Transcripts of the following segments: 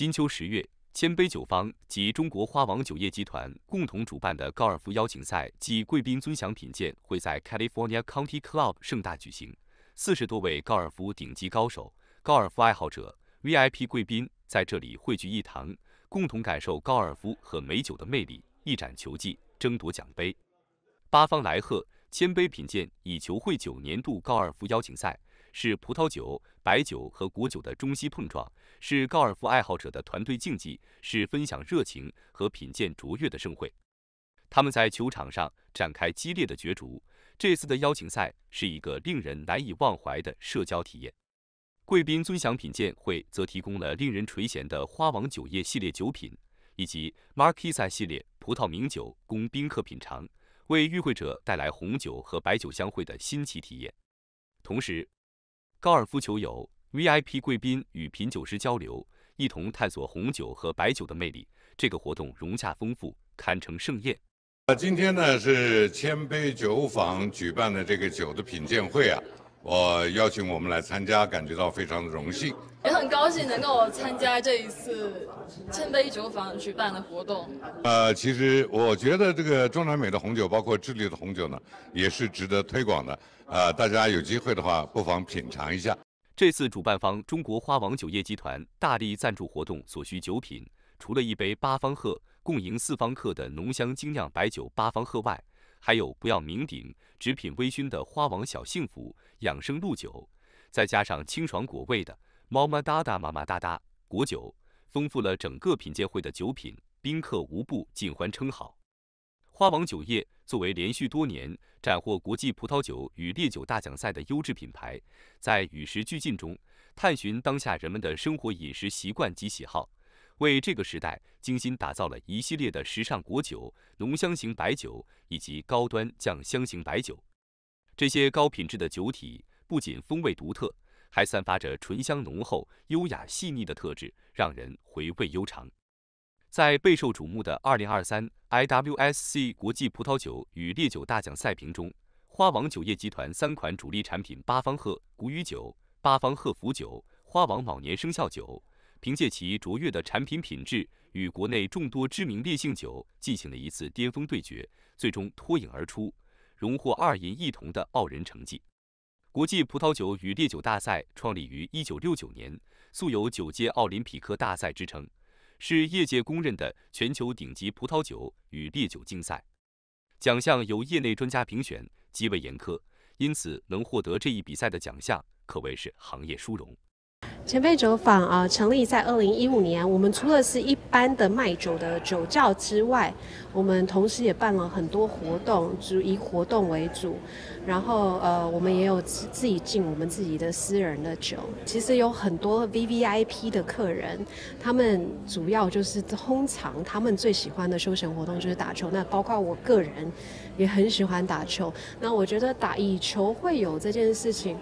金秋十月，千杯酒坊及中国花王酒业集团共同主办的高尔夫邀请赛暨贵宾尊享品鉴会在 California County Club 盛大举行。四十多位高尔夫顶级高手、高尔夫爱好者、VIP 贵宾在这里汇聚一堂，共同感受高尔夫和美酒的魅力，一展球技，争夺奖杯。八方来贺，千杯品鉴，以球会酒，年度高尔夫邀请赛。是葡萄酒、白酒和果酒的中西碰撞，是高尔夫爱好者的团队竞技，是分享热情和品鉴卓越的盛会。他们在球场上展开激烈的角逐。这次的邀请赛是一个令人难以忘怀的社交体验。贵宾尊享品鉴会则提供了令人垂涎的花王酒业系列酒品以及 Marquis 系列葡萄名酒供宾客品尝，为与会者带来红酒和白酒相会的新奇体验，同时。高尔夫球友、VIP 贵宾与品酒师交流，一同探索红酒和白酒的魅力。这个活动融洽丰富，堪称盛宴。啊，今天呢是千杯酒坊举办的这个酒的品鉴会啊。我邀请我们来参加，感觉到非常的荣幸，也很高兴能够参加这一次千杯酒坊举办的活动。呃，其实我觉得这个中南美的红酒，包括智利的红酒呢，也是值得推广的。呃，大家有机会的话，不妨品尝一下。这次主办方中国花王酒业集团大力赞助活动所需酒品，除了一杯八方鹤共迎四方客的浓香精酿白酒八方鹤外，还有不要酩酊，只品微醺的花王小幸福养生露酒，再加上清爽果味的猫妈哒哒妈妈哒哒果酒，丰富了整个品鉴会的酒品，宾客无不尽欢称好。花王酒业作为连续多年斩获国际葡萄酒与烈酒大奖赛的优质品牌，在与时俱进中探寻当下人们的生活饮食习惯及喜好。为这个时代精心打造了一系列的时尚果酒、浓香型白酒以及高端酱香型白酒。这些高品质的酒体不仅风味独特，还散发着醇香浓厚、优雅细腻的特质，让人回味悠长。在备受瞩目的2023 IWSC 国际葡萄酒与烈酒大奖赛评中，花王酒业集团三款主力产品——八方鹤谷雨酒、八方鹤福酒、花王卯年生肖酒。凭借其卓越的产品品质，与国内众多知名烈性酒进行了一次巅峰对决，最终脱颖而出，荣获二银一铜的傲人成绩。国际葡萄酒与烈酒大赛创立于1969年，素有“酒界奥林匹克大赛”之称，是业界公认的全球顶级葡萄酒与烈酒竞赛。奖项由业内专家评选，极为严苛，因此能获得这一比赛的奖项，可谓是行业殊荣。前辈酒坊啊，成立在二零一五年。我们除了是一般的卖酒的酒窖之外，我们同时也办了很多活动，就以活动为主。然后呃，我们也有自自己进我们自己的私人的酒。其实有很多 V V I P 的客人，他们主要就是通常他们最喜欢的休闲活动就是打球。那包括我个人也很喜欢打球。那我觉得打以球会友这件事情。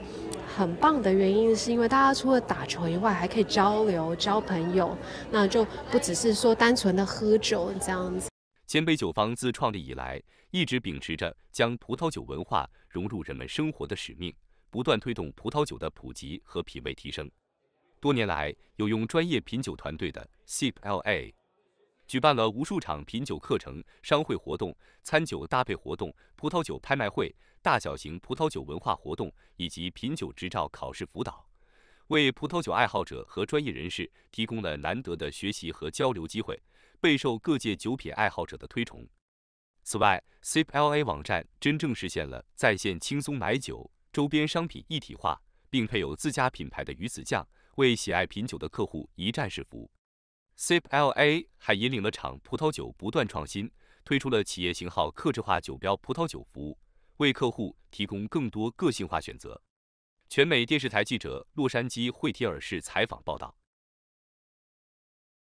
很棒的原因是因为大家除了打球以外，还可以交流、交朋友，那就不只是说单纯的喝酒这样子。千杯酒坊自创立以来，一直秉持着将葡萄酒文化融入人们生活的使命，不断推动葡萄酒的普及和品味提升。多年来，有用专业品酒团队的 s C L A，举办了无数场品酒课程、商会活动、餐酒搭配活动、葡萄酒拍卖会。大小型葡萄酒文化活动以及品酒执照考试辅导，为葡萄酒爱好者和专业人士提供了难得的学习和交流机会，备受各界酒品爱好者的推崇。此外 s i p l a 网站真正实现了在线轻松买酒、周边商品一体化，并配有自家品牌的鱼子酱，为喜爱品酒的客户一站式服务。s i p l a 还引领了厂葡萄酒不断创新，推出了企业型号客制化酒标葡萄酒服务。为客户提供更多个性化选择。全美电视台记者洛杉矶惠提尔市采访报道。